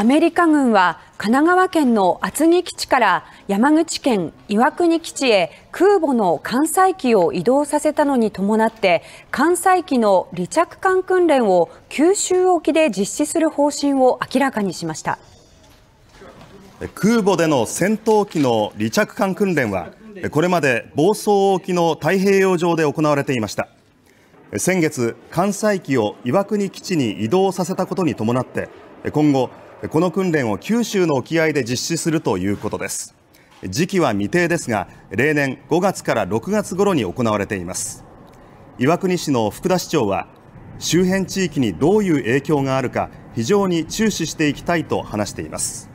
アメリカ軍は神奈川県の厚木基地から山口県岩国基地へ空母の艦載機を移動させたのに伴って艦載機の離着艦訓練を九州沖で実施する方針を明らかにしました空母での戦闘機の離着艦訓練はこれまで房総沖の太平洋上で行われていました先月艦載機を岩国基地に移動させたことに伴って今後この訓練を九州の沖合で実施するということです時期は未定ですが例年5月から6月頃に行われています岩国市の福田市長は周辺地域にどういう影響があるか非常に注視していきたいと話しています